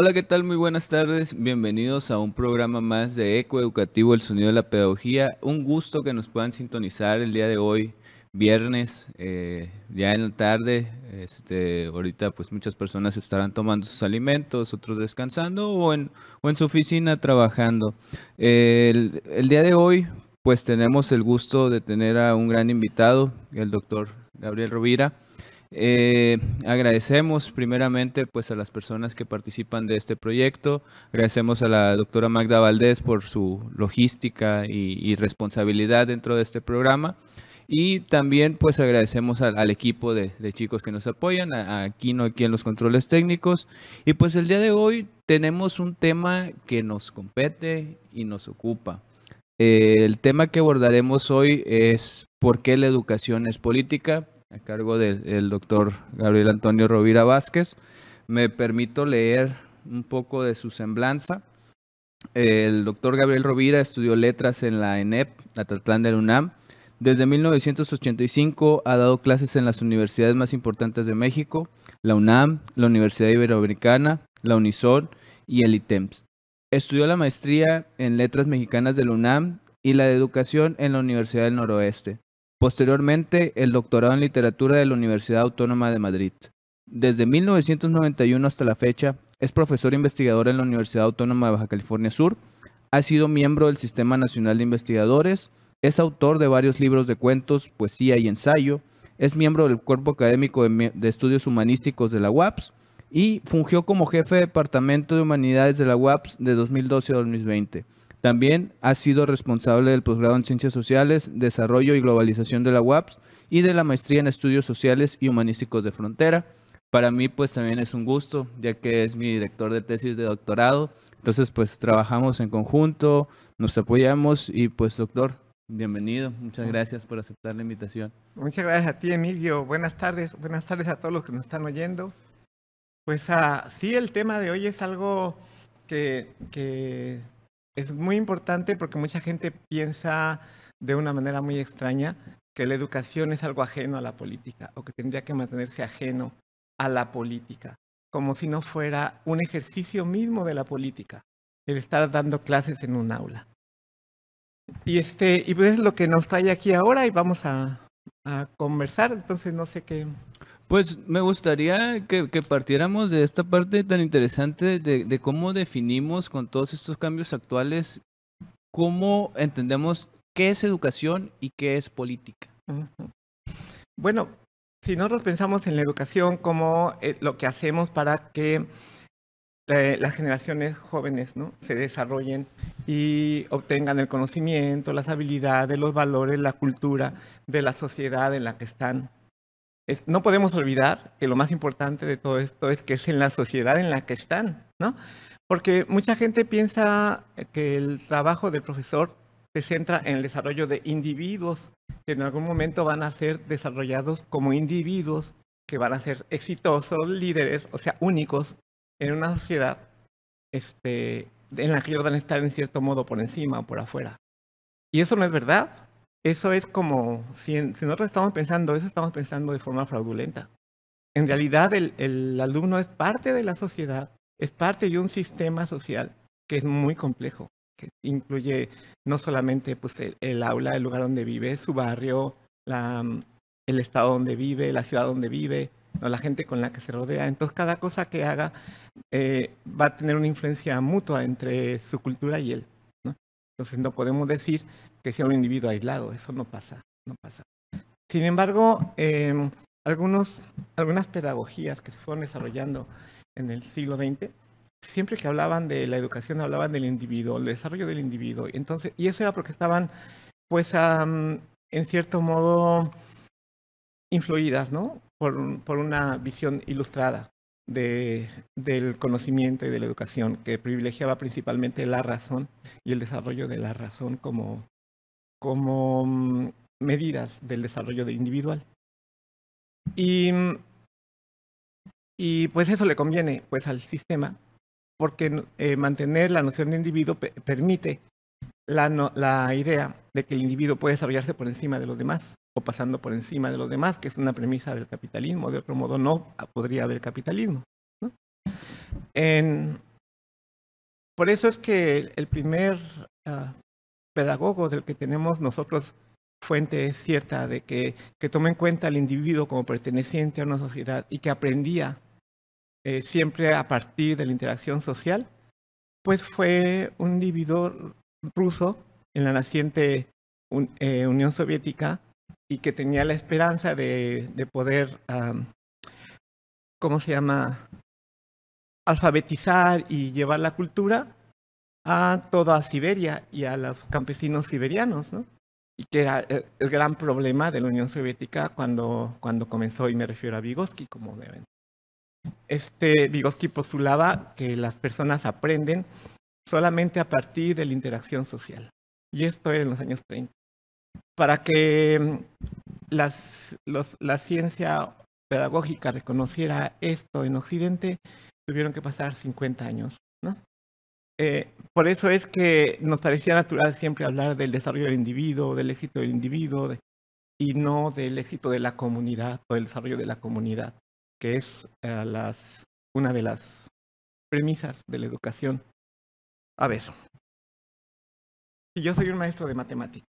Hola, ¿qué tal? Muy buenas tardes. Bienvenidos a un programa más de Eco Educativo, el sonido de la pedagogía. Un gusto que nos puedan sintonizar el día de hoy, viernes, eh, ya en la tarde. Este, ahorita pues muchas personas estarán tomando sus alimentos, otros descansando o en, su oficina trabajando. el día de hoy pues tenemos el gusto de tener a un gran invitado, el doctor Gabriel Rovira. Eh, agradecemos primeramente pues a las personas que participan de este proyecto, agradecemos a la doctora Magda Valdés por su logística y, responsabilidad dentro de este programa y también pues agradecemos al, equipo de, chicos que nos apoyan, a, aquí en los controles técnicos y pues el día de hoy tenemos un tema que nos compete y nos ocupa. Eh, el tema que abordaremos hoy es por qué la educación es política a cargo del doctor Gabriel Antonio Rovira Vázquez. Me permito leer un poco de su semblanza. El doctor Gabriel Rovira estudió letras en la ENEP, Tatlán de la UNAM. Desde 1985 ha dado clases en las universidades más importantes de México, la UNAM, la Universidad Iberoamericana, la Unisol y el ITEMS. Estudió la maestría en Letras Mexicanas de la UNAM y la de Educación en la Universidad del Noroeste. Posteriormente, el doctorado en literatura de la Universidad Autónoma de Madrid. Desde 1991 hasta la fecha, es profesor investigador en la Universidad Autónoma de Baja California Sur, ha sido miembro del Sistema Nacional de Investigadores, es autor de varios libros de cuentos, poesía y ensayo, es miembro del Cuerpo Académico de, Estudios Humanísticos de la UAPS y fungió como jefe de Departamento de Humanidades de la UAPS de 2012 a 2020. También ha sido responsable del posgrado en Ciencias Sociales, Desarrollo y Globalización de la UAPS y de la maestría en Estudios Sociales y Humanísticos de Frontera. Para mí, pues también es un gusto, ya que es mi director de tesis de doctorado. Entonces, pues trabajamos en conjunto, nos apoyamos y pues, doctor, bienvenido. Muchas mm. gracias por aceptar la invitación. Muchas gracias a ti, Emilio. Buenas tardes, buenas tardes a todos los que nos están oyendo. Pues ah, sí, el tema de hoy es algo que es muy importante porque mucha gente piensa de una manera muy extraña que la educación es algo ajeno a la política o que tendría que mantenerse ajeno a la política, como si no fuera un ejercicio mismo de la política, el estar dando clases en un aula. Y, este, y pues es lo que nos trae aquí ahora y vamos a conversar, entonces no sé qué, pues me gustaría que, partiéramos de esta parte tan interesante de, cómo definimos con todos estos cambios actuales, cómo entendemos qué es educación y qué es política. Bueno, si nosotros pensamos en la educación como eh, lo que hacemos para que eh, las generaciones jóvenes ¿no? se desarrollen y obtengan el conocimiento, las habilidades, los valores, la cultura de la sociedad en la que están no podemos olvidar que lo más importante de todo esto es que es en la sociedad en la que están, ¿no? Porque mucha gente piensa que el trabajo del profesor se centra en el desarrollo de individuos que en algún momento van a ser desarrollados como individuos que van a ser exitosos, líderes, o sea, únicos en una sociedad este, en la que ellos van a estar en cierto modo por encima o por afuera. Y eso no es verdad eso es como, si, nosotros estamos pensando eso, estamos pensando de forma fraudulenta. En realidad el, el, alumno es parte de la sociedad, es parte de un sistema social que es muy complejo, que incluye no solamente pues, el, aula, el lugar donde vive, su barrio, la, mm, el estado donde vive, la ciudad donde vive, ¿no? la gente con la que se rodea. Entonces cada cosa que haga eh, va a tener una influencia mutua entre su cultura y él. ¿no? Entonces no podemos decir que sea un individuo aislado, eso no pasa, no pasa. Sin embargo, em, algunos, algunas pedagogías que se fueron desarrollando en el siglo XX, siempre que hablaban de la educación hablaban del individuo, el desarrollo del individuo. Entonces, y eso era porque estaban, pues, mm, en cierto modo, influidas, ¿no? Por, por una visión ilustrada de, del conocimiento y de la educación, que privilegiaba principalmente la razón y el desarrollo de la razón como, como mm, medidas del desarrollo individual. Y, mm, y pues eso le conviene pues al sistema, porque eh, mantener la noción de individuo permite la, la idea de que el individuo puede desarrollarse por encima de los demás o pasando por encima de los demás, que es una premisa del capitalismo. De otro modo no podría haber capitalismo. por eso es que el primer ah, pedagogo del que tenemos nosotros fuente cierta de que, que toma en cuenta al individuo como perteneciente a una sociedad y que aprendía eh, siempre a partir de la interacción social, pues fue un individuo ruso en la naciente eh, Unión Soviética y que tenía la esperanza de, de poder, ¿cómo se llama?, alfabetizar y llevar la cultura a toda Siberia y a los campesinos siberianos, ¿no? Y que era el, gran problema de la Unión Soviética cuando, cuando comenzó, y me refiero a Vygotsky, como deben. Este Vygotsky postulaba que las personas aprenden solamente a partir de la interacción social. Y esto era en los años 30. Para que mm, las, la ciencia pedagógica reconociera esto en Occidente, tuvieron que pasar 50 años. ¿no? Eh, por eso es que nos parecía natural siempre hablar del desarrollo del individuo, del éxito del individuo, y no del éxito de la comunidad o del desarrollo de la comunidad, que es eh, las, una de las premisas de la educación. A ver, yo soy un maestro de matemáticas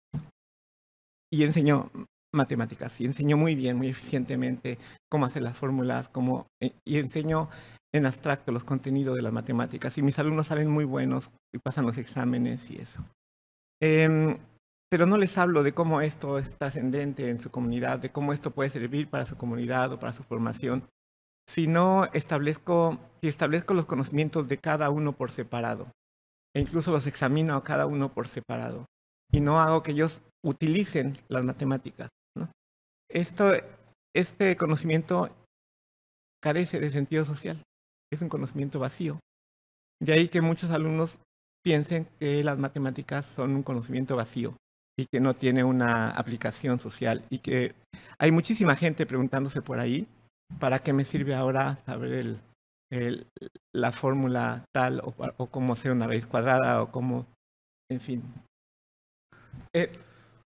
y enseño matemáticas y enseño muy bien, muy eficientemente cómo hacer las fórmulas, cómo, eh, y enseño en abstracto los contenidos de las matemáticas y mis alumnos salen muy buenos y pasan los exámenes y eso. Em, pero no les hablo de cómo esto es trascendente en su comunidad, de cómo esto puede servir para su comunidad o para su formación, sino establezco, si establezco los conocimientos de cada uno por separado, e incluso los examino a cada uno por separado, y no hago que ellos utilicen las matemáticas. ¿no? Esto, este conocimiento carece de sentido social es un conocimiento vacío. De ahí que muchos alumnos piensen que las matemáticas son un conocimiento vacío y que no tiene una aplicación social y que hay muchísima gente preguntándose por ahí, ¿para qué me sirve ahora saber la fórmula tal o, cómo hacer una raíz cuadrada o cómo, en fin. Eh,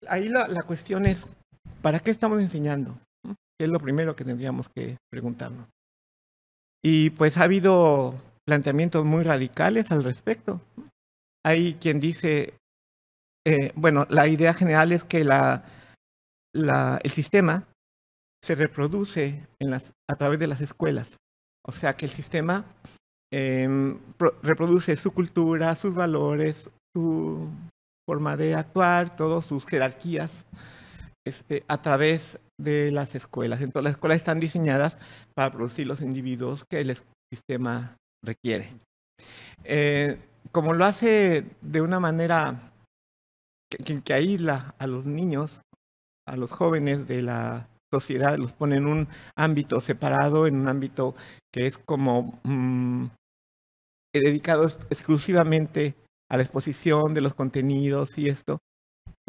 ahí la, cuestión es, ¿para qué estamos enseñando? qué es lo primero que tendríamos que preguntarnos. Y pues ha habido planteamientos muy radicales al respecto. Hay quien dice, eh, bueno, la idea general es que la, el sistema se reproduce en las, a través de las escuelas. O sea que el sistema em, reproduce su cultura, sus valores, su forma de actuar, todas sus jerarquías este, a través de las escuelas. Entonces, las escuelas están diseñadas para producir los individuos que el sistema requiere. Eh, como lo hace de una manera que, aísla a los niños, a los jóvenes de la sociedad, los pone en un ámbito separado, en un ámbito que es como mm, eh, dedicado exclusivamente a la exposición de los contenidos y esto,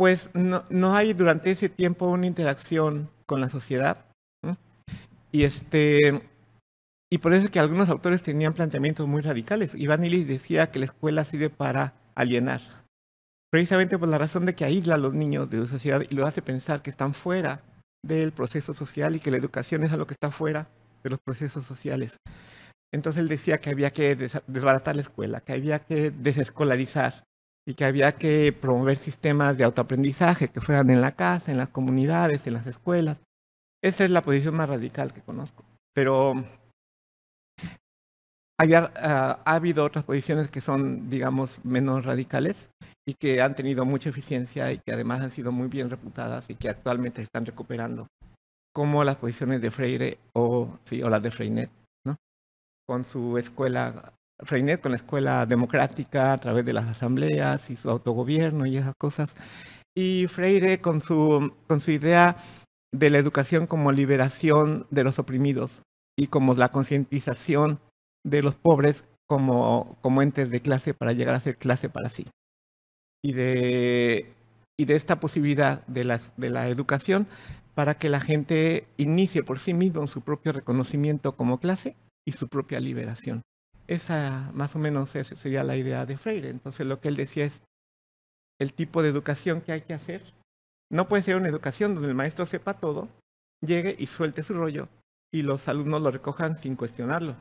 pues no, hay durante ese tiempo una interacción con la sociedad. Y, este, y por eso es que algunos autores tenían planteamientos muy radicales. Iván Illich decía que la escuela sirve para alienar, precisamente por la razón de que aísla a los niños de la sociedad y los hace pensar que están fuera del proceso social y que la educación es algo que está fuera de los procesos sociales. Entonces él decía que había que desbaratar la escuela, que había que desescolarizar, y que había que promover sistemas de autoaprendizaje que fueran en la casa, en las comunidades, en las escuelas. Esa es la posición más radical que conozco. Pero ah, ha habido otras posiciones que son, digamos, menos radicales y que han tenido mucha eficiencia y que además han sido muy bien reputadas y que actualmente están recuperando, como las posiciones de Freire o, sí, o las de Freinet, ¿no? con su escuela Freinet con la escuela democrática a través de las asambleas y su autogobierno y esas cosas. Y Freire con su, con su idea de la educación como liberación de los oprimidos y como la concientización de los pobres como, como entes de clase para llegar a ser clase para sí. Y de, y de esta posibilidad de, las, de la educación para que la gente inicie por sí misma su propio reconocimiento como clase y su propia liberación. Esa más o menos sería la idea de Freire. Entonces lo que él decía es el tipo de educación que hay que hacer. No puede ser una educación donde el maestro sepa todo, llegue y suelte su rollo y los alumnos lo recojan sin cuestionarlo,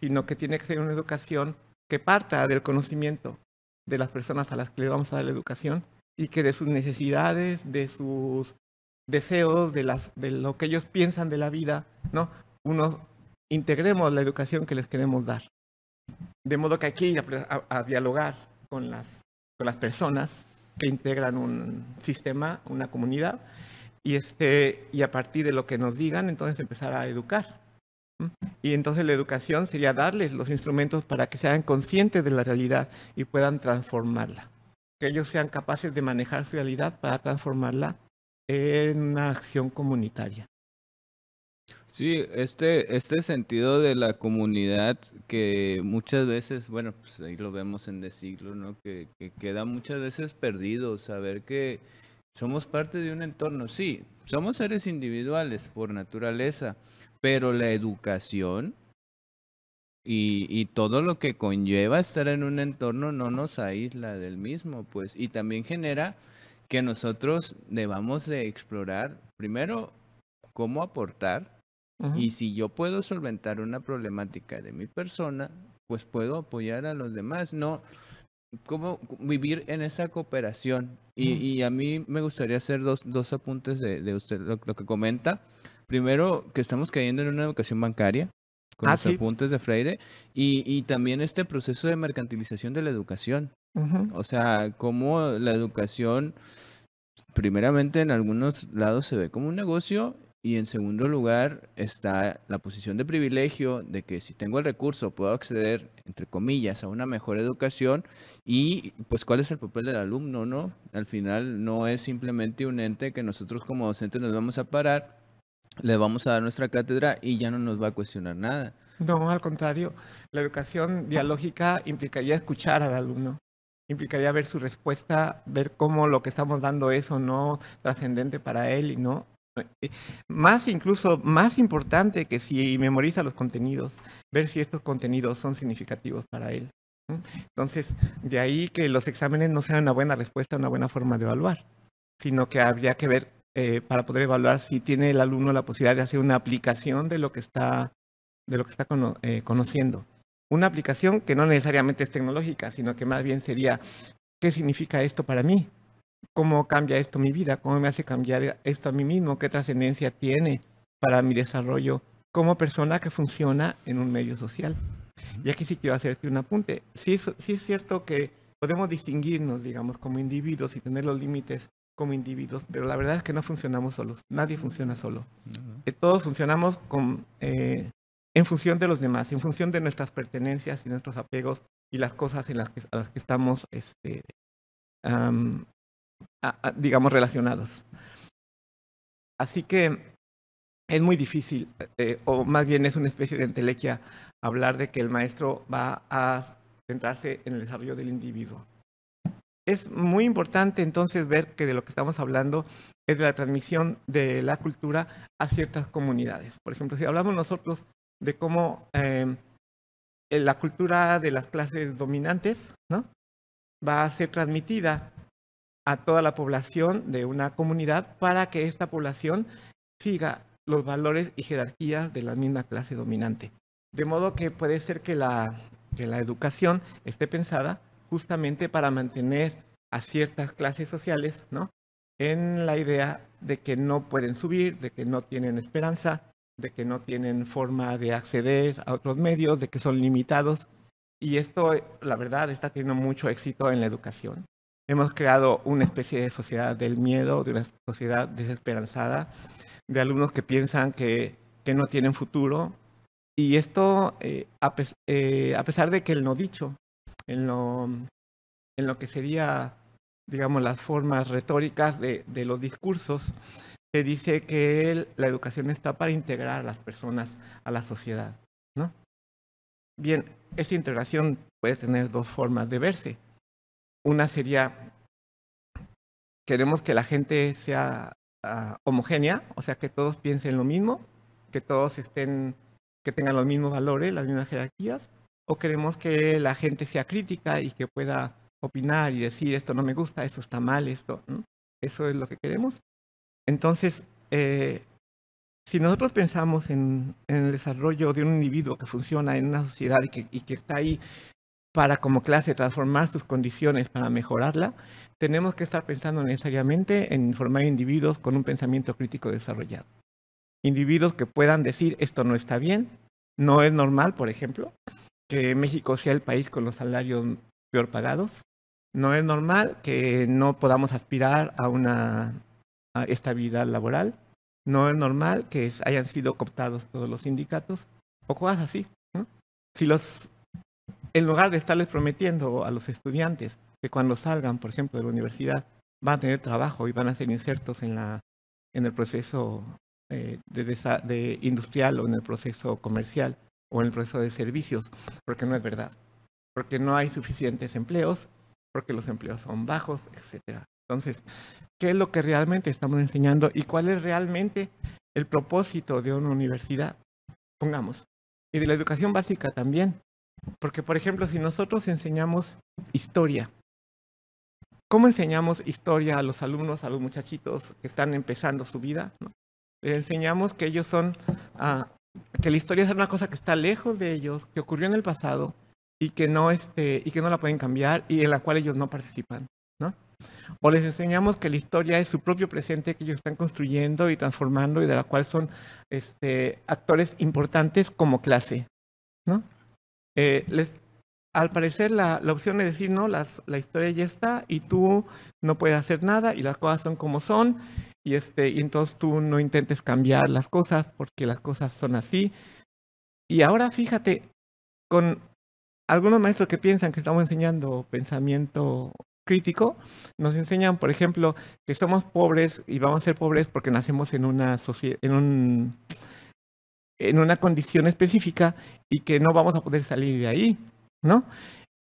sino que tiene que ser una educación que parta del conocimiento de las personas a las que le vamos a dar la educación y que de sus necesidades, de sus deseos, de, lo que ellos piensan de la vida, ¿no? integremos la educación que les queremos dar. De modo que hay que ir a, dialogar con las, personas que integran un sistema, una comunidad, y, este, y a partir de lo que nos digan, entonces empezar a educar. Y entonces la educación sería darles los instrumentos para que sean conscientes de la realidad y puedan transformarla. Que ellos sean capaces de manejar su realidad para transformarla en una acción comunitaria. Sí, este, este sentido de la comunidad que muchas veces, bueno, pues ahí lo vemos en The Siglo, ¿no? Que, que queda muchas veces perdido, saber que somos parte de un entorno. Sí, somos seres individuales por naturaleza, pero la educación y, y, todo lo que conlleva estar en un entorno no nos aísla del mismo, pues, y también genera que nosotros debamos de explorar primero cómo aportar y si yo puedo solventar una problemática de mi persona, pues puedo apoyar a los demás, ¿no? ¿Cómo vivir en esa cooperación? Y, y a mí me gustaría hacer dos, dos apuntes de, de usted, lo, que comenta. Primero, que estamos cayendo en una educación bancaria con ah, los apuntes de Freire y, y también este proceso de mercantilización de la educación. O sea, cómo la educación primeramente en algunos lados se ve como un negocio y en segundo lugar está la posición de privilegio de que si tengo el recurso puedo acceder, entre comillas, a una mejor educación y pues cuál es el papel del alumno, ¿no? Al final no es simplemente un ente que nosotros como docentes nos vamos a parar, le vamos a dar nuestra cátedra y ya no nos va a cuestionar nada. No, al contrario, la educación dialógica implicaría escuchar al alumno implicaría ver su respuesta, ver cómo lo que estamos dando es o no trascendente para él y no eh, más incluso, más importante que si memoriza los contenidos, ver si estos contenidos son significativos para él. Entonces, de ahí que los exámenes no sean una buena respuesta, una buena forma de evaluar, sino que habría que ver eh, para poder evaluar si tiene el alumno la posibilidad de hacer una aplicación de lo que está, de lo que está eh, conociendo. Una aplicación que no necesariamente es tecnológica, sino que más bien sería, ¿qué significa esto para mí? cómo cambia esto mi vida, cómo me hace cambiar esto a mí mismo, qué trascendencia tiene para mi desarrollo como persona que funciona en un medio social. Y aquí sí quiero hacerte un apunte. Sí, sí es cierto que podemos distinguirnos, digamos, como individuos y tener los límites como individuos, pero la verdad es que no funcionamos solos, nadie funciona solo. Eh, todos funcionamos con, eh, en función de los demás, en función de nuestras pertenencias y nuestros apegos y las cosas en las que, a las que estamos este, digamos, relacionados. Así que es muy difícil, eh, eh, o más bien es una especie de entelequia, hablar de que el maestro va a centrarse en el desarrollo del individuo. Es muy importante entonces ver que de lo que estamos hablando es de la transmisión de la cultura a ciertas comunidades. Por ejemplo, si hablamos nosotros de cómo eh, la cultura de las clases dominantes ¿no? va a ser transmitida a toda la población de una comunidad para que esta población siga los valores y jerarquías de la misma clase dominante. De modo que puede ser que la, educación esté pensada justamente para mantener a ciertas clases sociales en la idea de que no pueden subir, de que no tienen esperanza, de que no tienen forma de acceder a otros medios, de que son limitados. Y esto, la verdad, está teniendo mucho éxito en la educación. Hemos creado una especie de sociedad del miedo, de una sociedad desesperanzada, de alumnos que piensan que, que no tienen futuro. Y esto, eh, eh, a, pesar de que el no dicho, en lo, en lo que sería, digamos, las formas retóricas de, de los discursos, se dice que la educación está para integrar a las personas a la sociedad. ¿no? Bien, esta integración puede tener dos formas de verse. Una sería, queremos que la gente sea ah, homogénea, o sea, que todos piensen lo mismo, que todos estén, que tengan los mismos valores, las mismas jerarquías, o queremos que la gente sea crítica y que pueda opinar y decir esto no me gusta, esto está mal, esto, eso es lo que queremos. Entonces, eh, si nosotros pensamos en, el desarrollo de un individuo que funciona en una sociedad y que está ahí para como clase transformar sus condiciones para mejorarla, tenemos que estar pensando necesariamente en formar individuos con un pensamiento crítico desarrollado. Individuos que puedan decir esto no está bien, no es normal, por ejemplo, que México sea el país con los salarios peor pagados, no es normal que no podamos aspirar a una estabilidad laboral, no es normal que hayan sido cooptados todos los sindicatos o cosas así. ¿no? Si los en lugar de estarles prometiendo a los estudiantes que cuando salgan, por ejemplo, de la universidad, van a tener trabajo y van a ser insertos en, la, en el proceso eh, de, industrial o en el proceso comercial o en el proceso de servicios, porque no es verdad, porque no hay suficientes empleos, porque los empleos son bajos, etc. Entonces, ¿qué es lo que realmente estamos enseñando y cuál es realmente el propósito de una universidad? Pongamos, y de la educación básica también, porque, por ejemplo, si nosotros enseñamos historia, ¿cómo enseñamos historia a los alumnos, a los muchachitos que están empezando su vida? ¿no? Les enseñamos que ellos son, ah, que la historia es una cosa que está lejos de ellos, que ocurrió en el pasado y que no, este, y que no la pueden cambiar y en la cual ellos no participan. ¿no? O les enseñamos que la historia es su propio presente que ellos están construyendo y transformando y de la cual son este, actores importantes como clase. ¿no? Eh, al parecer la, opción es decir, no, la historia ya está y tú no puedes hacer nada y las cosas son como son y, este, y entonces tú no intentes cambiar las cosas porque las cosas son así. Y ahora fíjate, con algunos maestros que piensan que estamos enseñando pensamiento crítico, nos enseñan, por ejemplo, que somos pobres y vamos a ser pobres porque nacemos en una sociedad, en un en una condición específica y que no vamos a poder salir de ahí, ¿no?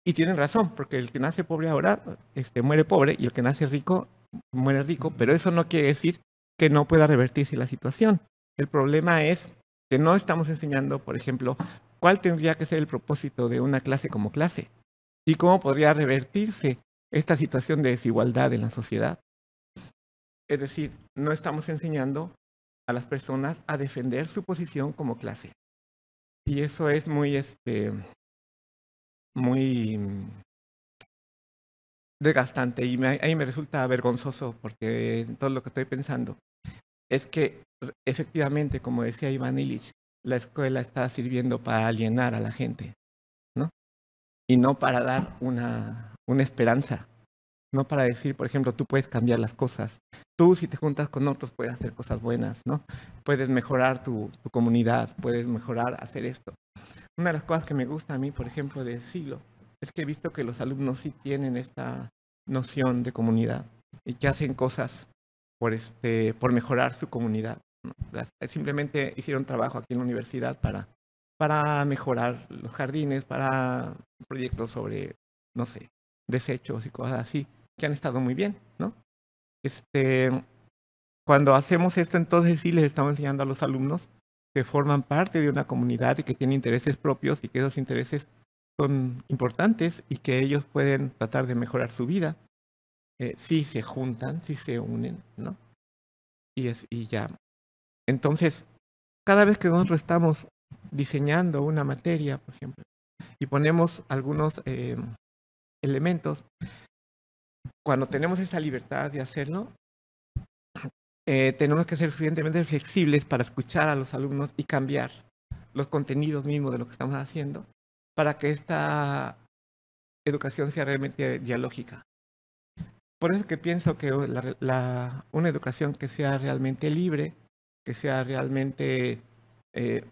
Y tienen razón, porque el que nace pobre ahora este, muere pobre y el que nace rico muere rico, pero eso no quiere decir que no pueda revertirse la situación. El problema es que no estamos enseñando, por ejemplo, cuál tendría que ser el propósito de una clase como clase y cómo podría revertirse esta situación de desigualdad en la sociedad. Es decir, no estamos enseñando a las personas a defender su posición como clase. Y eso es muy, este, muy desgastante y me, ahí me resulta vergonzoso porque todo lo que estoy pensando es que efectivamente, como decía Iván Illich, la escuela está sirviendo para alienar a la gente, ¿no? Y no para dar una, una esperanza. ¿no? Para decir, por ejemplo, tú puedes cambiar las cosas. Tú, si te juntas con otros, puedes hacer cosas buenas, ¿no? Puedes mejorar tu, comunidad, puedes mejorar hacer esto. Una de las cosas que me gusta a mí, por ejemplo, de Silo, es que he visto que los alumnos sí tienen esta noción de comunidad y que hacen cosas por, este, por mejorar su comunidad. Simplemente hicieron trabajo aquí en la universidad para, para mejorar los jardines, para proyectos sobre, no sé, desechos y cosas así que han estado muy bien, ¿no? Este, cuando hacemos esto, entonces sí les estamos enseñando a los alumnos que forman parte de una comunidad y que tienen intereses propios y que esos intereses son importantes y que ellos pueden tratar de mejorar su vida eh, se juntan, sí se unen, ¿no? Y, es, y ya. Entonces, cada vez que nosotros estamos diseñando una materia, por ejemplo, y ponemos algunos eh, elementos, cuando tenemos esa libertad de hacerlo, eh, tenemos que ser suficientemente flexibles para escuchar a los alumnos y cambiar los contenidos mismos de lo que estamos haciendo para que esta educación sea realmente dialógica. Por eso que pienso que una educación que sea realmente libre, que sea realmente eh,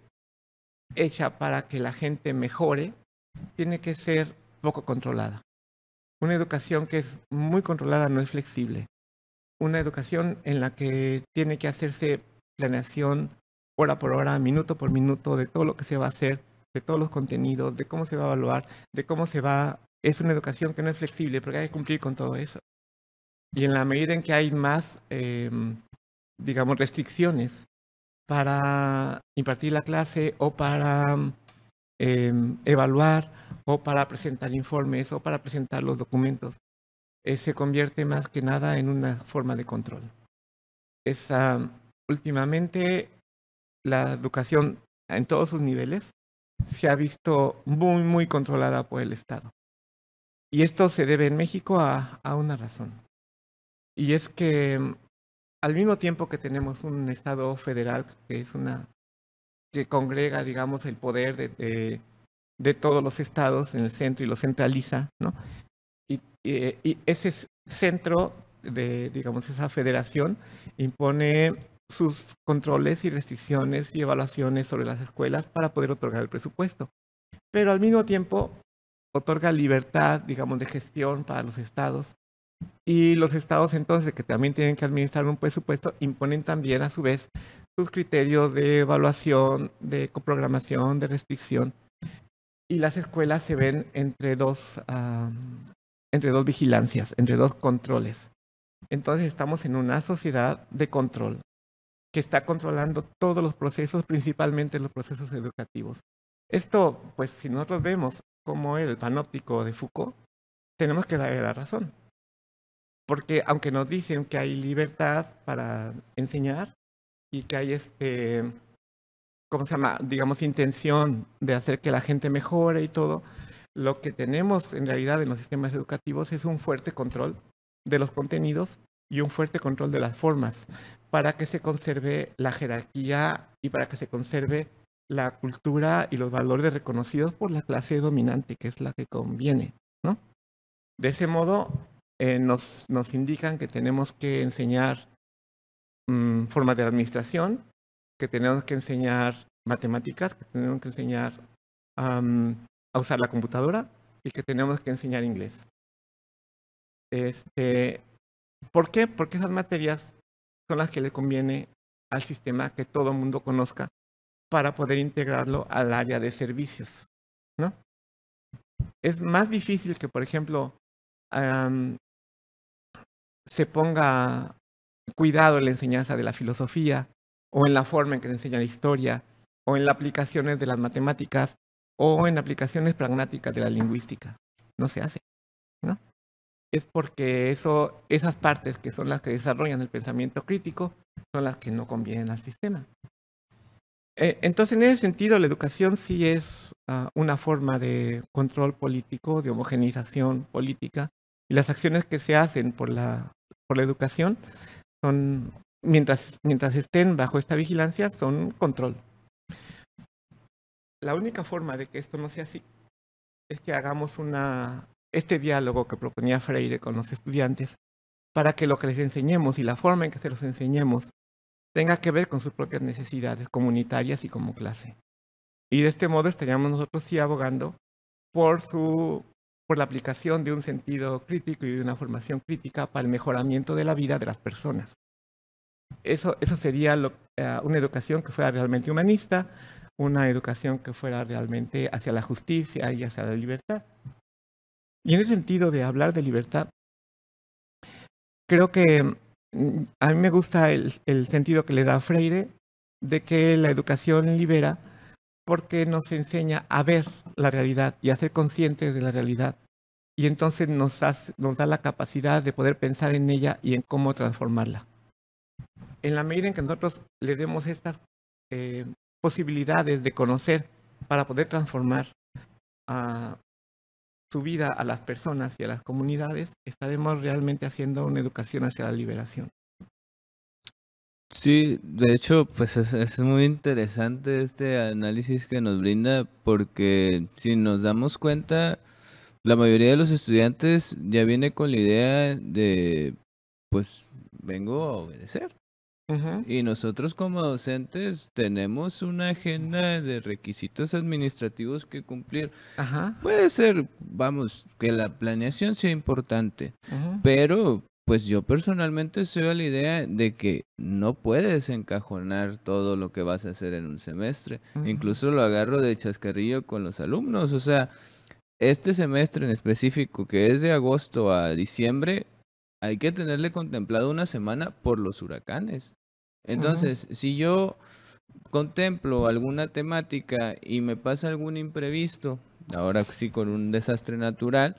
hecha para que la gente mejore, tiene que ser poco controlada. Una educación que es muy controlada, no es flexible. Una educación en la que tiene que hacerse planeación hora por hora, minuto por minuto, de todo lo que se va a hacer, de todos los contenidos, de cómo se va a evaluar, de cómo se va... Es una educación que no es flexible, porque hay que cumplir con todo eso. Y en la medida en que hay más, em, digamos, restricciones para impartir la clase o para em, evaluar o para presentar informes o para presentar los documentos, eh, se convierte más que nada en una forma de control. últimamente la educación en todos sus niveles se ha visto muy, muy controlada por el Estado. Y esto se debe en México a, una razón. Y es que al mismo tiempo que tenemos un Estado federal que es una que congrega, digamos, el poder de de todos los estados en el centro y lo centraliza, ¿no? Y, eh, ese centro de, digamos, esa federación impone sus controles y restricciones y evaluaciones sobre las escuelas para poder otorgar el presupuesto. Pero al mismo tiempo otorga libertad, digamos, de gestión para los estados. Y los estados entonces, que también tienen que administrar un presupuesto, imponen también a su vez sus criterios de evaluación, de coprogramación, de restricción y las escuelas se ven entre dos, entre dos vigilancias, entre dos controles. Entonces estamos en una sociedad de control que está controlando todos los procesos, principalmente los procesos educativos. Esto, pues si nosotros vemos como el panóptico de Foucault, tenemos que darle la razón. Porque aunque nos dicen que hay libertad para enseñar y que hay este, ¿cómo se llama? Digamos, intención de hacer que la gente mejore y todo, lo que tenemos en realidad en los sistemas educativos es un fuerte control de los contenidos y un fuerte control de las formas para que se conserve la jerarquía y para que se conserve la cultura y los valores reconocidos por la clase dominante, que es la que conviene. ¿no? De ese modo, eh, nos, nos indican que tenemos que enseñar mm, formas de administración, que tenemos que enseñar matemáticas, que tenemos que enseñar a usar la computadora y que tenemos que enseñar inglés. Este, ¿Por qué? Porque esas materias son las que le conviene al sistema que todo el mundo conozca para poder integrarlo al área de servicios. ¿no? Es más difícil que, por ejemplo, se ponga cuidado en la enseñanza de la filosofía o en la forma en que se enseña la historia, o en las aplicaciones de las matemáticas, o en aplicaciones pragmáticas de la lingüística. No se hace, ¿no? Es porque eso, esas partes que son las que desarrollan el pensamiento crítico son las que no convienen al sistema. E, entonces, en ese sentido, la educación sí es ah, una forma de control político, de homogenización política, y las acciones que se hacen por la, por la educación son mientras, estén bajo esta vigilancia, son control. La única forma de que esto no sea así es que hagamos este diálogo que proponía Freire con los estudiantes para que lo que les enseñemos y la forma en que se los enseñemos tenga que ver con sus propias necesidades comunitarias y como clase. Y de este modo estaríamos nosotros sí abogando por la aplicación de un sentido crítico y de una formación crítica para el mejoramiento de la vida de las personas. Eso, eso sería eh, una educación que fuera realmente humanista, una educación que fuera realmente hacia la justicia y hacia la libertad. Y en el sentido de hablar de libertad, creo que mm, a mí me gusta el, sentido que le da Freire de que la educación libera porque nos enseña a ver la realidad y a ser conscientes de la realidad. Y entonces nos da la capacidad de poder pensar en ella y en cómo transformarla en la medida en que nosotros le demos estas eh, posibilidades de conocer para poder transformar su vida a las personas y a las comunidades, estaremos realmente haciendo una educación hacia la liberación. Sí, de hecho, pues es, muy interesante este análisis que nos brinda porque si nos damos cuenta, la mayoría de los estudiantes ya viene con la idea de, pues, vengo a obedecer, y nosotros como docentes tenemos una agenda de requisitos administrativos que cumplir. Puede ser, vamos, que la planeación sea importante, pero pues yo personalmente soy a la idea de que no puedes encajonar todo lo que vas a hacer en un semestre. Incluso lo agarro de chascarrillo con los alumnos. O sea, este semestre en específico, que es de agosto a diciembre, hay que tenerle contemplado una semana por los huracanes. Entonces, si yo contemplo alguna temática y me pasa algún imprevisto, ahora sí con un desastre natural,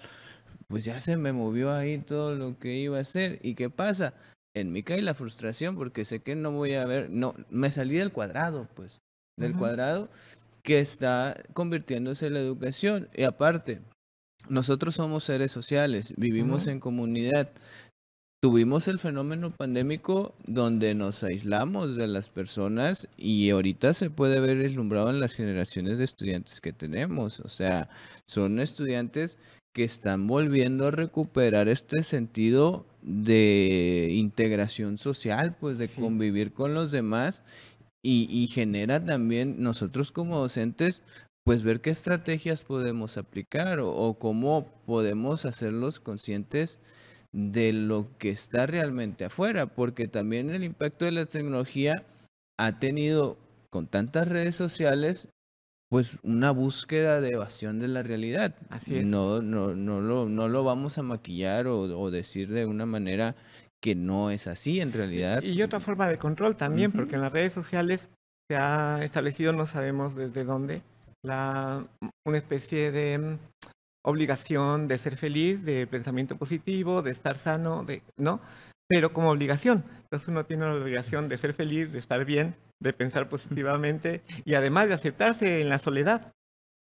pues ya se me movió ahí todo lo que iba a hacer. ¿Y qué pasa? En mí cae la frustración porque sé que no voy a ver, no, me salí del cuadrado, pues, del cuadrado que está convirtiéndose en la educación. Y aparte, nosotros somos seres sociales, vivimos en comunidad tuvimos el fenómeno pandémico donde nos aislamos de las personas y ahorita se puede ver iluminado en las generaciones de estudiantes que tenemos. O sea, son estudiantes que están volviendo a recuperar este sentido de integración social, pues de convivir con los demás y, genera también nosotros como docentes pues ver qué estrategias podemos aplicar o cómo podemos hacerlos conscientes de lo que está realmente afuera, porque también el impacto de la tecnología ha tenido con tantas redes sociales pues una búsqueda de evasión de la realidad. Así es. No, no, no, lo, no lo vamos a maquillar o, decir de una manera que no es así en realidad. Y, otra forma de control también, porque en las redes sociales se ha establecido, no sabemos desde dónde, la, una especie de obligación de ser feliz, de pensamiento positivo, de estar sano, de, ¿no? Pero como obligación. Entonces uno tiene la obligación de ser feliz, de estar bien, de pensar positivamente y además de aceptarse en la soledad,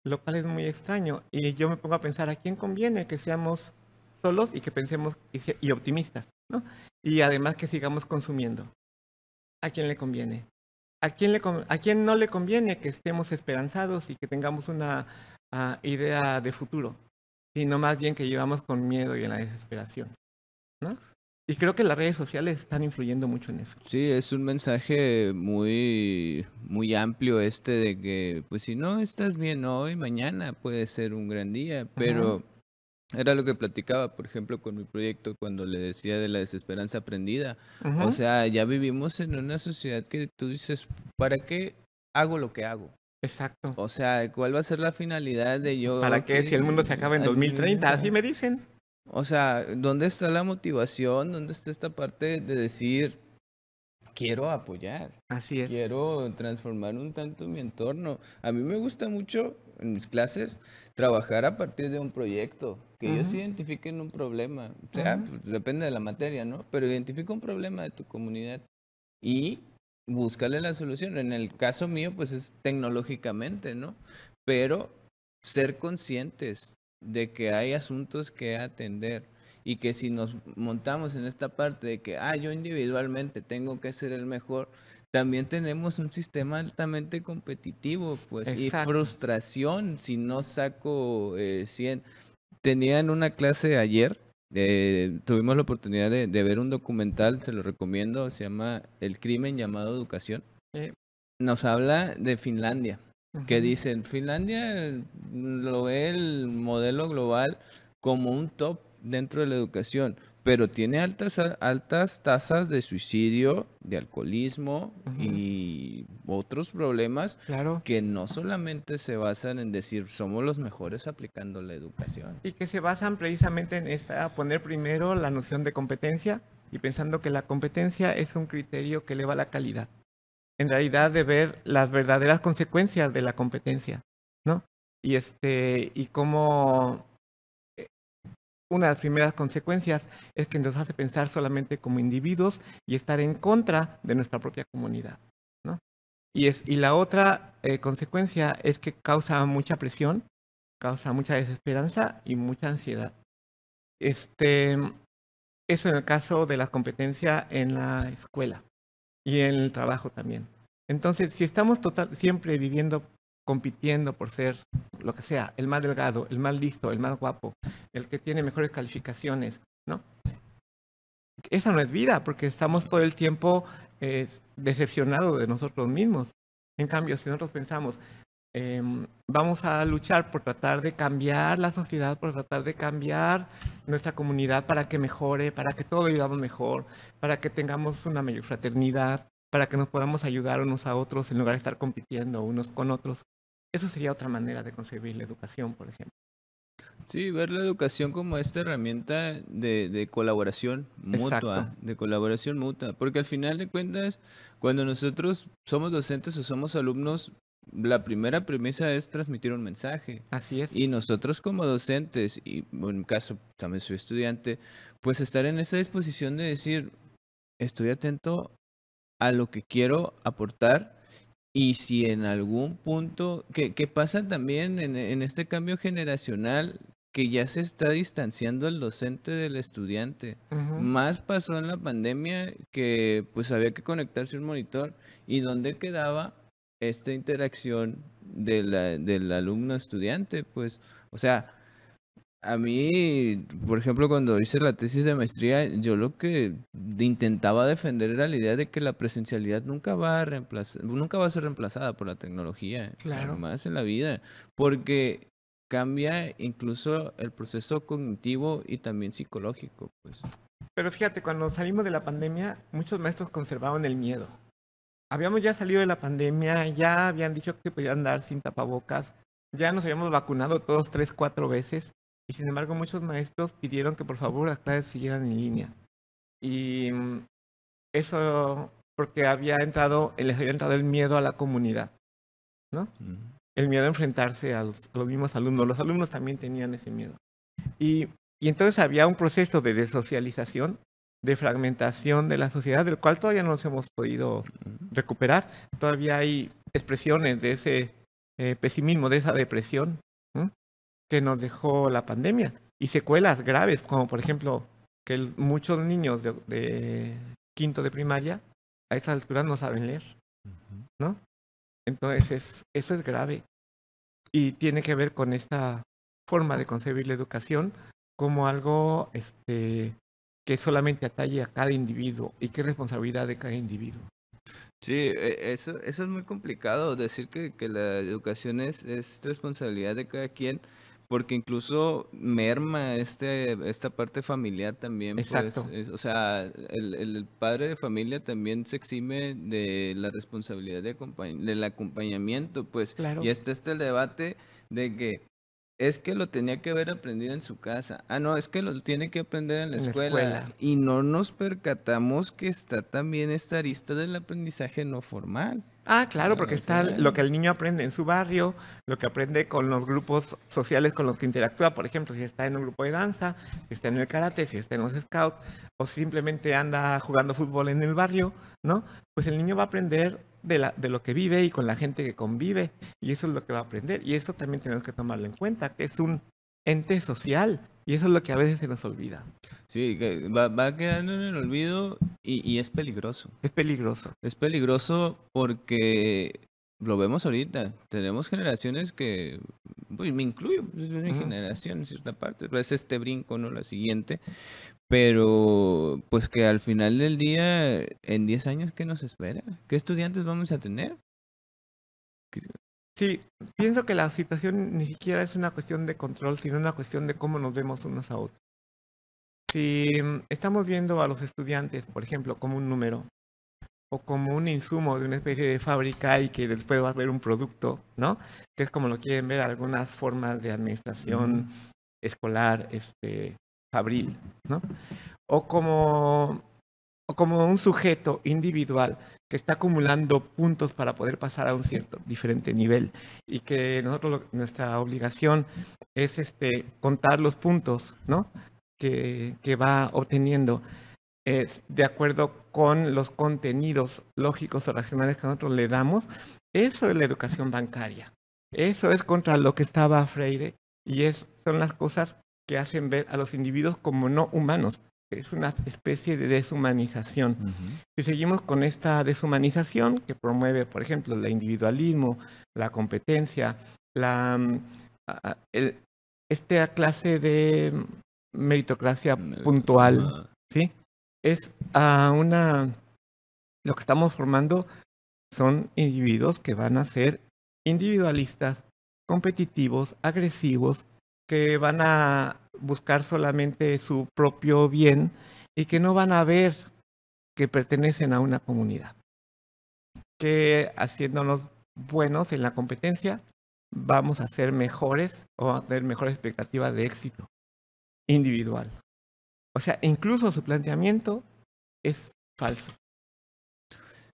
lo cual es muy extraño. Y yo me pongo a pensar a quién conviene que seamos solos y que pensemos y, optimistas, ¿no? Y además que sigamos consumiendo. ¿A quién le conviene? ¿A quién, ¿A quién no le conviene que estemos esperanzados y que tengamos una Ah, idea de futuro, sino más bien que llevamos con miedo y en la desesperación. Y creo que las redes sociales están influyendo mucho en eso. Sí, es un mensaje muy, muy amplio este de que, pues si no estás bien hoy, mañana puede ser un gran día, pero era lo que platicaba, por ejemplo, con mi proyecto cuando le decía de la desesperanza aprendida. O sea, ya vivimos en una sociedad que tú dices, ¿para qué hago lo que hago? Exacto. O sea, ¿cuál va a ser la finalidad de yo? ¿Para qué si el mundo se acaba en 2030? Así me dicen. O sea, ¿dónde está la motivación? ¿Dónde está esta parte de decir, quiero apoyar? Así es. Quiero transformar un tanto mi entorno. A mí me gusta mucho en mis clases trabajar a partir de un proyecto, que yo ellos identifiquen un problema. O sea, pues, depende de la materia, ¿no? Pero identifica un problema de tu comunidad y búscale la solución. En el caso mío, pues es tecnológicamente, ¿no? Pero ser conscientes de que hay asuntos que atender y que si nos montamos en esta parte de que, ah, yo individualmente tengo que ser el mejor, también tenemos un sistema altamente competitivo, pues, y frustración si no saco 100 eh, 100. Tenían una clase ayer eh, tuvimos la oportunidad de, ver un documental, se lo recomiendo, se llama El crimen llamado educación. Nos habla de Finlandia, que dice, Finlandia eh, lo ve el modelo global como un top dentro de la educación pero tiene altas, altas tasas de suicidio, de alcoholismo y otros problemas que no solamente se basan en decir somos los mejores aplicando la educación. Y que se basan precisamente en esta, poner primero la noción de competencia y pensando que la competencia es un criterio que eleva la calidad. En realidad de ver las verdaderas consecuencias de la competencia, ¿no? Y, este, y cómo una de las primeras consecuencias es que nos hace pensar solamente como individuos y estar en contra de nuestra propia comunidad. Y, la otra eh, consecuencia es que causa mucha presión, causa mucha desesperanza y mucha ansiedad. Este, eso en el caso de la competencia en la escuela y en el trabajo también. Entonces, si estamos siempre viviendo compitiendo por ser lo que sea, el más delgado, el más listo, el más guapo, el que tiene mejores calificaciones, ¿no? Esa no es vida, porque estamos todo el tiempo decepcionados de nosotros mismos. En cambio, si nosotros pensamos, em, vamos a luchar por tratar de cambiar la sociedad, por tratar de cambiar nuestra comunidad para que mejore, para que todos ayudamos mejor, para que tengamos una mayor fraternidad, para que nos podamos ayudar unos a otros en lugar de estar compitiendo unos con otros. Eso sería otra manera de concebir la educación, por ejemplo. Sí, ver la educación como esta herramienta de, colaboración mutua, de colaboración mutua, porque al final de cuentas, cuando nosotros somos docentes o somos alumnos, la primera premisa es transmitir un mensaje. Así es. Y nosotros como docentes, y en mi caso también soy estudiante, pues estar en esa disposición de decir, estoy atento a lo que quiero aportar y si en algún punto, que, pasa también en, este cambio generacional, que ya se está distanciando el docente del estudiante. Más pasó en la pandemia que pues había que conectarse un monitor y dónde quedaba esta interacción del alumno estudiante, pues, o sea, a mí, por ejemplo, cuando hice la tesis de maestría, yo lo que intentaba defender era la idea de que la presencialidad nunca va a reemplazar, nunca va a ser reemplazada por la tecnología, claro. más en la vida, porque cambia incluso el proceso cognitivo y también psicológico, pues. Pero fíjate, cuando salimos de la pandemia, muchos maestros conservaban el miedo. Habíamos ya salido de la pandemia, ya habían dicho que se podían andar sin tapabocas, ya nos habíamos vacunado todos tres, cuatro veces y sin embargo, muchos maestros pidieron que por favor las clases siguieran en línea. Y mm, eso porque había entrado, les había entrado el miedo a la comunidad, ¿no? Mm. El miedo a enfrentarse a los, mismos alumnos. Los alumnos también tenían ese miedo. Y, entonces había un proceso de desocialización, de fragmentación de la sociedad, del cual todavía no nos hemos podido mm. recuperar. Todavía hay expresiones de ese eh, pesimismo, de esa depresión que nos dejó la pandemia y secuelas graves, como por ejemplo que muchos niños de, de, quinto de primaria a esa altura no saben leer, ¿no? Entonces es, eso es grave y tiene que ver con esta forma de concebir la educación como algo este, que solamente atalle a cada individuo y qué responsabilidad de cada individuo. Sí, e, eso, eso es muy complicado, decir que, que la educación es, es responsabilidad de cada quien porque incluso merma este, esta parte familiar también. Pues, o sea, el, el, padre de familia también se exime de la responsabilidad de acompañ del acompañamiento, pues. Y este está el debate de que es que lo tenía que haber aprendido en su casa. Ah, no, es que lo tiene que aprender en la, escuela. Y no nos percatamos que está también esta arista del aprendizaje no formal. Ah, claro, porque está lo que el niño aprende en su barrio, lo que aprende con los grupos sociales con los que interactúa, por ejemplo, si está en un grupo de danza, si está en el karate, si está en los scouts, o simplemente anda jugando fútbol en el barrio, ¿no? Pues el niño va a aprender de, lo que vive y con la gente que convive, y eso es lo que va a aprender, y eso también tenemos que tomarlo en cuenta, que es un ente social, y eso es lo que a veces se nos olvida. Sí, que va quedando en el olvido y, es peligroso. Es peligroso. Es peligroso porque lo vemos ahorita. Tenemos generaciones que, me incluyo, pues, es una generación en cierta parte, es este brinco, no la siguiente. Pero, pues que al final del día, en 10 años, ¿qué nos espera? ¿Qué estudiantes vamos a tener? Sí, pienso que la situación ni siquiera es una cuestión de control, sino una cuestión de cómo nos vemos unos a otros. Si mm, estamos viendo a los estudiantes, por ejemplo, como un número o como un insumo de una especie de fábrica y que después va a ver un producto, ¿no? Que es como lo quieren ver algunas formas de administración mm. escolar, este, fabril, ¿no? O como, como un sujeto individual que está acumulando puntos para poder pasar a un cierto diferente nivel y que nosotros nuestra obligación es este contar los puntos, ¿no? que, va obteniendo es de acuerdo con los contenidos lógicos o racionales que nosotros le damos. Eso es la educación bancaria. Eso es contra lo que estaba Freire y es, son las cosas que hacen ver a los individuos como no humanos. Es una especie de deshumanización. Si seguimos con esta deshumanización que promueve, por ejemplo, el individualismo, la competencia, la, mm, esta clase de meritocracia mm, puntual, ¿sí? Es a ah, una... Lo que estamos formando son individuos que van a ser individualistas, competitivos, agresivos, que van a buscar solamente su propio bien y que no van a ver que pertenecen a una comunidad. Que haciéndonos buenos en la competencia, vamos a ser mejores o a tener mejores expectativas de éxito individual. O sea, incluso su planteamiento es falso.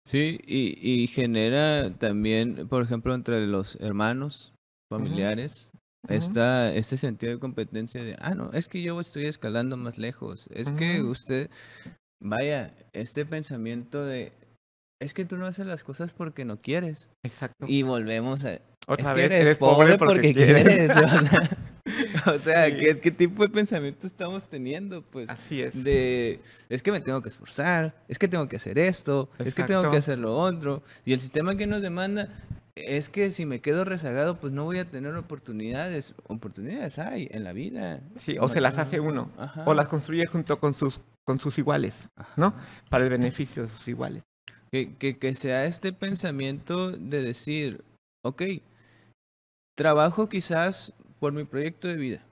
Sí, y, genera también, por ejemplo, entre los hermanos, familiares, este sentido de competencia de, ah, no, es que yo estoy escalando más lejos. Es que usted, vaya, este pensamiento de, es que tú no haces las cosas porque no quieres. Exacto. Y volvemos a, es que eres, pobre, porque, quieres. o sea, ¿qué, tipo de pensamiento estamos teniendo? Pues así es. De, es que me tengo que esforzar, es que tengo que hacer esto, es que tengo que hacer lo otro. Y el sistema que nos demanda es que si me quedo rezagado, pues no voy a tener oportunidades. Oportunidades hay en la vida. Sí, o se las hace uno, o las construye junto con sus, con sus iguales, ¿no? Para el beneficio de sus iguales. Que, que, que sea este pensamiento de decir, ok, trabajo quizás por mi proyecto de vida,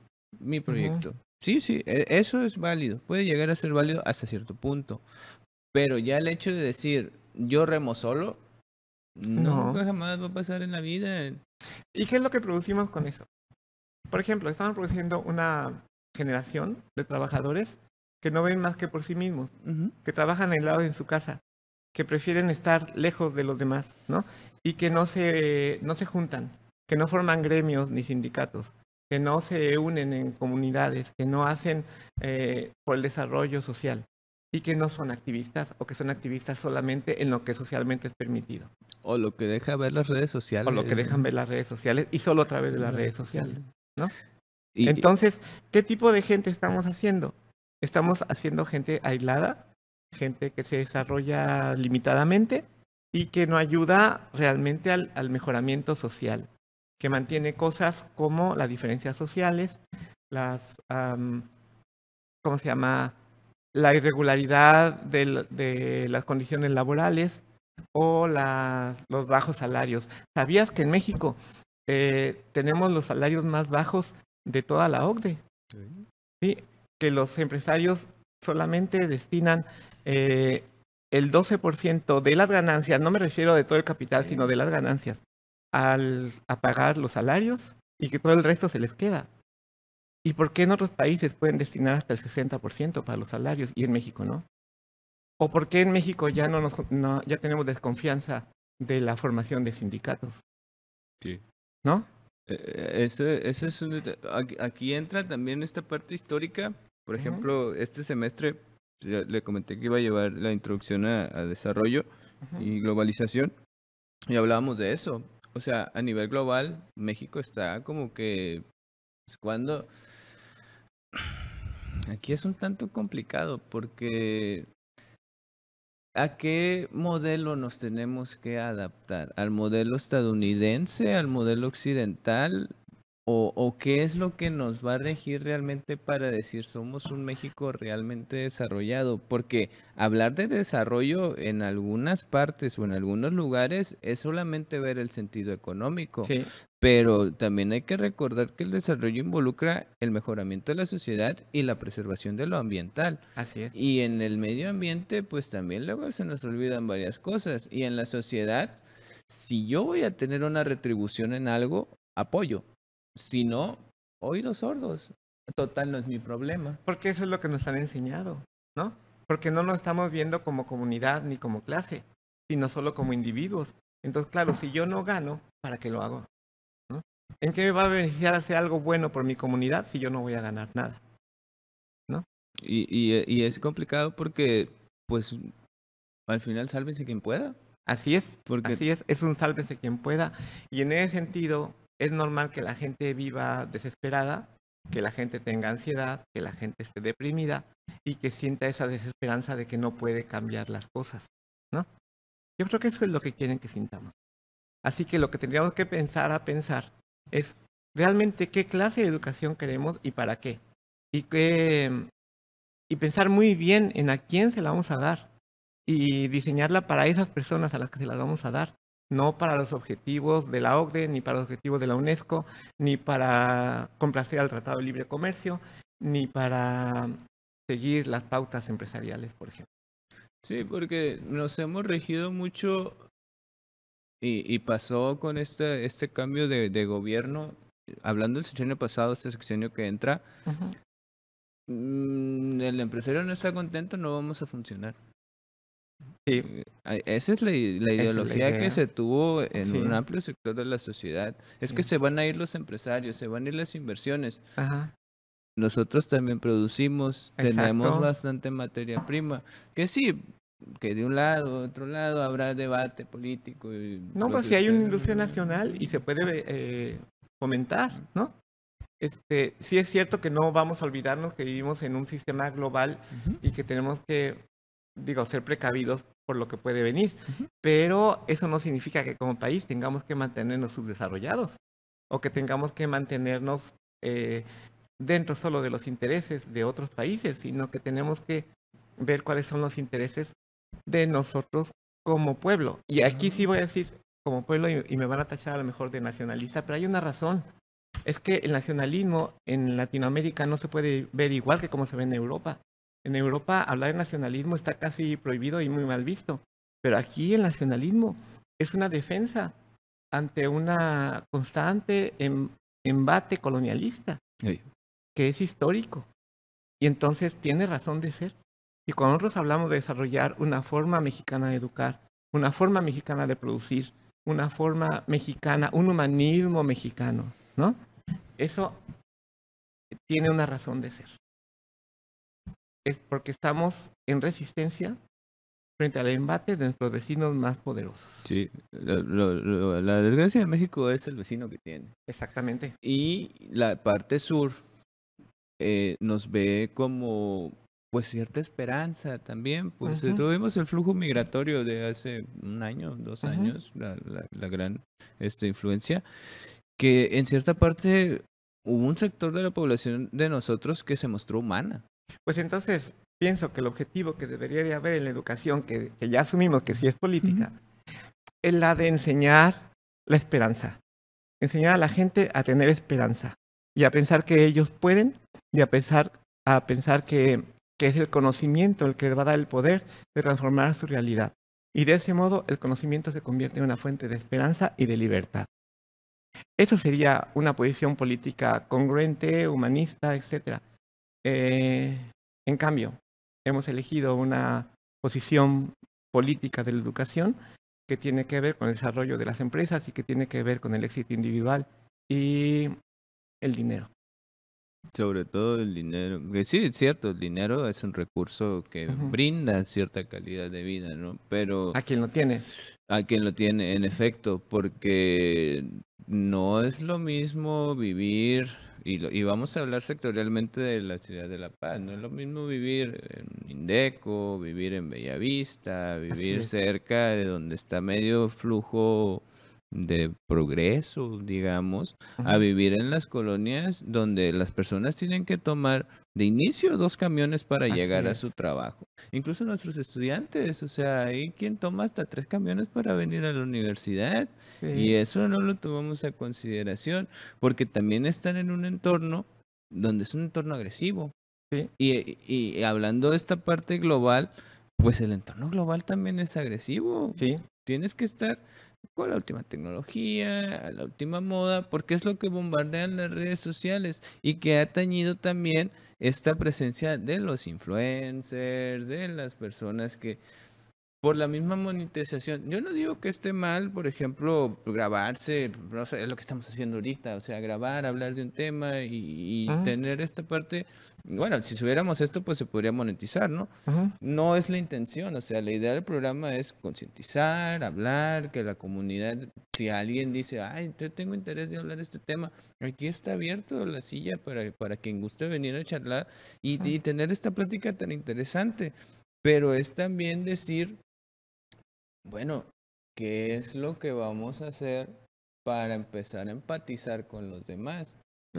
mi proyecto. Sí, sí, e, eso es válido, puede llegar a ser válido hasta cierto punto, pero ya el hecho de decir yo remo solo, no. nunca jamás va a pasar en la vida. ¿Y qué es lo que producimos con eso? Por ejemplo, estamos produciendo una generación de trabajadores que no ven más que por sí mismos, que trabajan aislados en su casa, que prefieren estar lejos de los demás, ¿no? Y que no se, no se juntan que no forman gremios ni sindicatos, que no se unen en comunidades, que no hacen eh, por el desarrollo social y que no son activistas o que son activistas solamente en lo que socialmente es permitido. O lo que deja ver las redes sociales. O lo que dejan ver las redes sociales y solo a través de las redes sociales. Entonces, ¿qué tipo de gente estamos haciendo? Estamos haciendo gente aislada, gente que se desarrolla limitadamente y que no ayuda realmente al mejoramiento social que mantiene cosas como las diferencias sociales, las, ¿cómo se llama? La irregularidad de, las condiciones laborales o los bajos salarios. ¿Sabías que en México eh, tenemos los salarios más bajos de toda la OCDE? Sí. Que los empresarios solamente destinan eh, el 12% de las ganancias, no me refiero de todo el capital, sino de las ganancias, al, a pagar los salarios y que todo el resto se les queda. ¿Y por qué en otros países pueden destinar hasta el 60% para los salarios y en México no? ¿O por qué en México ya, no ya tenemos desconfianza de la formación de sindicatos? Sí. ¿No? E, e, es aquí entra también esta parte histórica. Por ejemplo, este semestre pues, le comenté que iba a llevar la introducción a, desarrollo y globalización. Y hablábamos de eso, o sea, a nivel global, México está como que pues, cuando aquí es un tanto complicado porque ¿a qué modelo nos tenemos que adaptar? ¿Al modelo estadounidense, al modelo occidental? O, qué es lo que nos va a regir realmente para decir somos un México realmente desarrollado? Porque hablar de desarrollo en algunas partes o en algunos lugares es solamente ver el sentido económico. Pero también hay que recordar que el desarrollo involucra el mejoramiento de la sociedad y la preservación de lo ambiental. Así es. Y en el medio ambiente, pues también luego se nos olvidan varias cosas. Y en la sociedad, si yo voy a tener una retribución en algo, apoyo si no, oídos sordos. Total, no es mi problema. Porque eso es lo que nos han enseñado, ¿no? Porque no nos estamos viendo como comunidad ni como clase, sino solo como individuos. Entonces, claro, si yo no gano, ¿para qué lo hago? ¿no? ¿En qué me va a beneficiar hacer algo bueno por mi comunidad si yo no voy a ganar nada? ¿No? Y, y, y es complicado porque, pues, al final sálvense quien pueda. Así es, porque... así es, es un sálvese quien pueda. Y en ese sentido, es normal que la gente viva desesperada, que la gente tenga ansiedad, que la gente esté deprimida y que sienta esa desesperanza de que no puede cambiar las cosas, ¿no? Yo creo que eso es lo que quieren que sintamos. Así que lo que tendríamos que pensar a pensar es realmente qué clase de educación queremos y para qué. Y, y pensar muy bien en a quién se la vamos a dar y diseñarla para esas personas a las que se la vamos a dar no para los objetivos de la OCDE, ni para los objetivos de la UNESCO, ni para complacer al Tratado de Libre Comercio, ni para seguir las pautas empresariales, por ejemplo. Sí, porque nos hemos regido mucho y, pasó con este, este cambio de, gobierno, hablando del sexenio pasado, este sexenio que entra, mm, el empresario no está contento, no vamos a funcionar. Sí. Eh, esa es la, ideología que se tuvo en un amplio sector de la sociedad. Es que se van a ir los empresarios, se van a ir las inversiones. Ajá. Nosotros también producimos, tenemos bastante materia prima. Que sí, que de un lado, de otro lado, habrá debate político. no, pues si hay una industria nacional y se puede eh, fomentar, ¿no? Este, sí es cierto que no vamos a olvidarnos que vivimos en un sistema global y que tenemos que digo, ser precavidos por lo que puede venir, pero eso no significa que como país tengamos que mantenernos subdesarrollados o que tengamos que mantenernos eh, dentro solo de los intereses de otros países, sino que tenemos que ver cuáles son los intereses de nosotros como pueblo. Y aquí sí ah. voy a decir como pueblo y, y me van a tachar a lo mejor de nacionalista, pero hay una razón. Es que el nacionalismo en Latinoamérica no se puede ver igual que como se ve en Europa. En Europa hablar de nacionalismo está casi prohibido y muy mal visto, pero aquí el nacionalismo es una defensa ante una constante em, embate colonialista, que es histórico, y entonces tiene razón de ser. Y cuando nosotros hablamos de desarrollar una forma mexicana de educar, una forma mexicana de producir, una forma mexicana, un humanismo mexicano, ¿no? Eso tiene una razón de ser es porque estamos en resistencia frente al embate de nuestros vecinos más poderosos. Sí, la desgracia de México es el vecino que tiene. Exactamente. Y la parte sur eh, nos ve como pues cierta esperanza también, pues tuvimos el flujo migratorio de hace un año, dos años, la, gran esta influencia, que en cierta parte hubo un sector de la población de nosotros que se mostró humana. Pues entonces pienso que el objetivo que debería de haber en la educación, que, ya asumimos que sí es política, es la de enseñar la esperanza, enseñar a la gente a tener esperanza y a pensar que ellos pueden y a pensar, a pensar que, que es el conocimiento el que les va a dar el poder de transformar su realidad. Y de ese modo el conocimiento se convierte en una fuente de esperanza y de libertad. Eso sería una posición política congruente, humanista, etc. Eh, en cambio, hemos elegido una posición política de la educación que tiene que ver con el desarrollo de las empresas y que tiene que ver con el éxito individual y el dinero. Sobre todo el dinero, que sí, es cierto, el dinero es un recurso que brinda cierta calidad de vida, ¿no? Pero... A quien lo tiene. A quien lo tiene, en efecto, porque no es lo mismo vivir, y, lo, y vamos a hablar sectorialmente de la ciudad de La Paz, no es lo mismo vivir en Indeco, vivir en Bellavista, vivir cerca de donde está medio flujo de progreso, digamos, a vivir en las colonias donde las personas tienen que tomar de inicio dos camiones para llegar a su trabajo. Incluso nuestros estudiantes, o sea, hay quien toma hasta tres camiones para venir a la universidad y eso no lo tomamos a consideración porque también están en un entorno donde es un entorno agresivo. Y, y hablando de esta parte global, pues el entorno global también es agresivo. Tienes que estar con la última tecnología, a la última moda, porque es lo que bombardean las redes sociales y que ha tañido también esta presencia de los influencers, de las personas que por la misma monetización. Yo no digo que esté mal, por ejemplo, grabarse, no sé, es lo que estamos haciendo ahorita, o sea, grabar, hablar de un tema y, tener esta parte. Bueno, si subiéramos esto, pues se podría monetizar, ¿no? No es la intención, o sea, la idea del programa es concientizar, hablar, que la comunidad, si alguien dice, ay, yo tengo interés de hablar de este tema, aquí está abierto la silla para, para quien guste venir a charlar y, y tener esta plática tan interesante. Pero es también decir, bueno, ¿qué es lo que vamos a hacer para empezar a empatizar con los demás?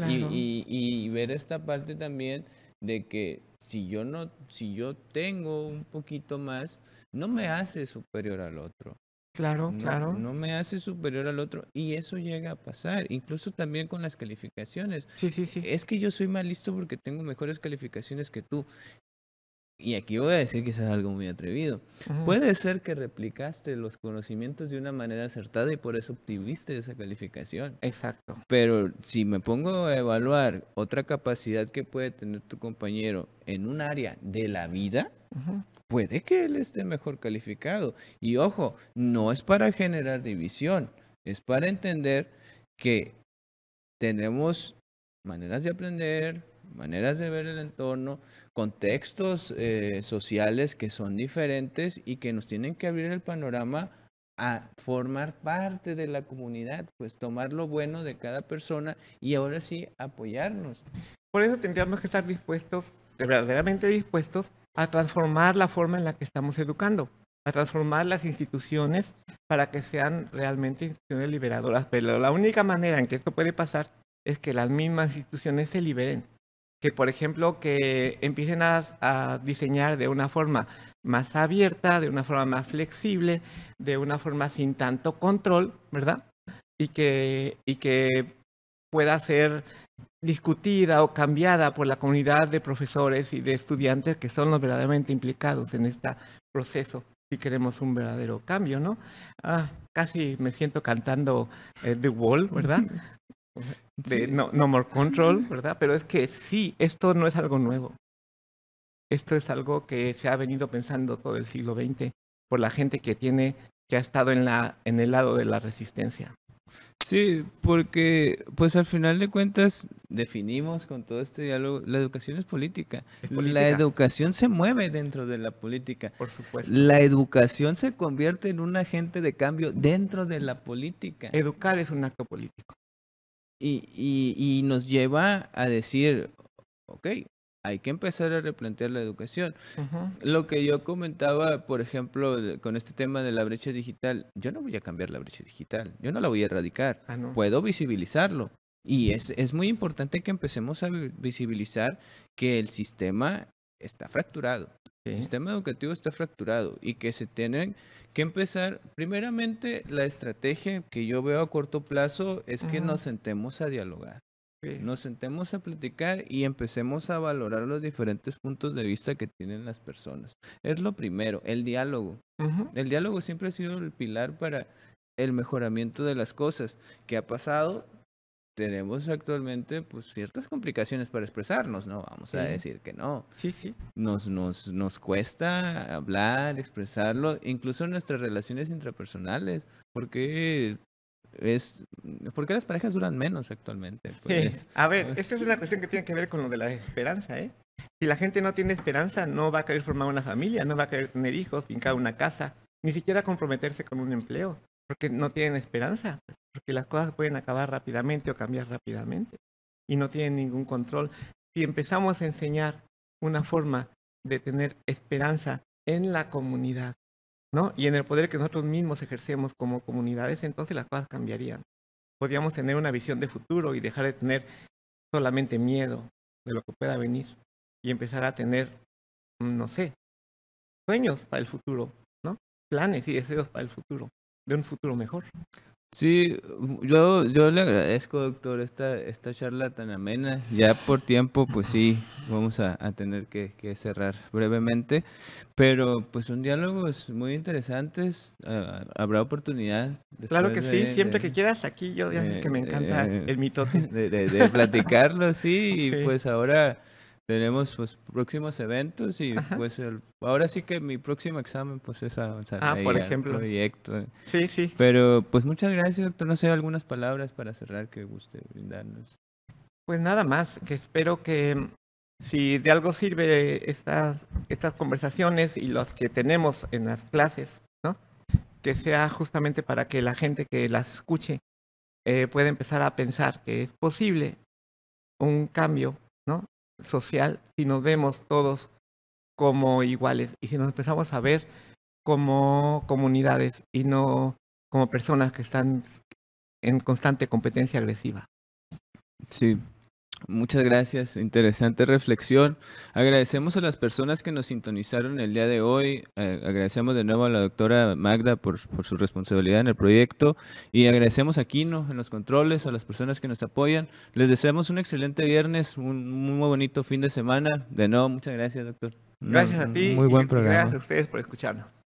Y, ver esta parte también de que si yo no, si yo tengo un poquito más, no me hace superior al otro. Claro, claro. No me hace superior al otro. Y eso llega a pasar, incluso también con las calificaciones. Sí, sí, sí. Es que yo soy más listo porque tengo mejores calificaciones que tú y aquí voy a decir quizás algo muy atrevido, puede ser que replicaste los conocimientos de una manera acertada y por eso obtuviste esa calificación. Exacto. Pero si me pongo a evaluar otra capacidad que puede tener tu compañero en un área de la vida, puede que él esté mejor calificado. Y ojo, no es para generar división, es para entender que tenemos maneras de aprender, maneras de ver el entorno, contextos eh, sociales que son diferentes y que nos tienen que abrir el panorama a formar parte de la comunidad, pues tomar lo bueno de cada persona y ahora sí apoyarnos. Por eso tendríamos que estar dispuestos, verdaderamente dispuestos, a transformar la forma en la que estamos educando, a transformar las instituciones para que sean realmente instituciones liberadoras. Pero la única manera en que esto puede pasar es que las mismas instituciones se liberen que, por ejemplo, que empiecen a, diseñar de una forma más abierta, de una forma más flexible, de una forma sin tanto control, ¿verdad? Y que, y que pueda ser discutida o cambiada por la comunidad de profesores y de estudiantes que son los verdaderamente implicados en este proceso si queremos un verdadero cambio, ¿no? Ah, casi me siento cantando eh, The Wall, ¿verdad? de no, no More Control, ¿verdad? Pero es que sí, esto no es algo nuevo. Esto es algo que se ha venido pensando todo el siglo XX por la gente que tiene, que ha estado en, la, en el lado de la resistencia. Sí, porque pues al final de cuentas definimos con todo este diálogo, la educación es política. es política. La educación se mueve dentro de la política. Por supuesto. La educación se convierte en un agente de cambio dentro de la política. Educar es un acto político y, y, nos lleva a decir, ok, hay que empezar a replantear la educación. Lo que yo comentaba, por ejemplo, con este tema de la brecha digital, yo no voy a cambiar la brecha digital, yo no la voy a erradicar, ah, puedo visibilizarlo. Y es, es muy importante que empecemos a visibilizar que el sistema está fracturado. El sistema educativo está fracturado y que se tienen que empezar, primeramente, la estrategia que yo veo a corto plazo es que nos sentemos a dialogar. Nos sentemos a platicar y empecemos a valorar los diferentes puntos de vista que tienen las personas. Es lo primero, el diálogo. El diálogo siempre ha sido el pilar para el mejoramiento de las cosas. ¿Qué ha pasado? tenemos actualmente pues ciertas complicaciones para expresarnos, ¿no? Vamos a decir que no. Sí, sí. Nos, nos, nos cuesta hablar, expresarlo, incluso en nuestras relaciones intrapersonales, porque es porque las parejas duran menos actualmente. Pues. A ver, esta es una cuestión que tiene que ver con lo de la esperanza, ¿eh? Si la gente no tiene esperanza, no va a querer formar una familia, no va a querer tener hijos, fincar una casa, ni siquiera comprometerse con un empleo porque no tienen esperanza, pues, porque las cosas pueden acabar rápidamente o cambiar rápidamente y no tienen ningún control. Si empezamos a enseñar una forma de tener esperanza en la comunidad, ¿no? Y en el poder que nosotros mismos ejercemos como comunidades, entonces las cosas cambiarían. Podríamos tener una visión de futuro y dejar de tener solamente miedo de lo que pueda venir y empezar a tener, no sé, sueños para el futuro, ¿no? Planes y deseos para el futuro de un futuro mejor. Sí, yo, yo le agradezco, doctor, esta, esta charla tan amena. Ya por tiempo, pues sí, vamos a, tener que, cerrar brevemente. Pero pues son diálogos muy interesantes. Ah, habrá oportunidad. Claro que sí, siempre que quieras, aquí yo ya que me eh, encanta eh, el mito. De, platicarlo, sí, y pues ahora tenemos pues próximos eventos y pues ahora sí que mi próximo examen pues es avanzar en ah, el proyecto. Sí, sí. Pero pues muchas gracias, doctor. No sé, algunas palabras para cerrar que guste brindarnos. Pues nada más, que espero que si de algo sirve estas, estas conversaciones y las que tenemos en las clases, ¿no? Que sea justamente para que la gente que las escuche eh, pueda empezar a pensar que es posible un cambio social si nos vemos todos como iguales y si nos empezamos a ver como comunidades y no como personas que están en constante competencia agresiva. Sí, Muchas gracias, interesante reflexión. Agradecemos a las personas que nos sintonizaron el día de hoy. Eh, agradecemos de nuevo a la doctora Magda por, su responsabilidad en el proyecto y agradecemos a Kino en los controles, a las personas que nos apoyan. Les deseamos un excelente viernes, un muy bonito fin de semana. De nuevo, muchas gracias, doctor. Gracias a mm, ti. Muy buen programa. Gracias a ustedes por escucharnos.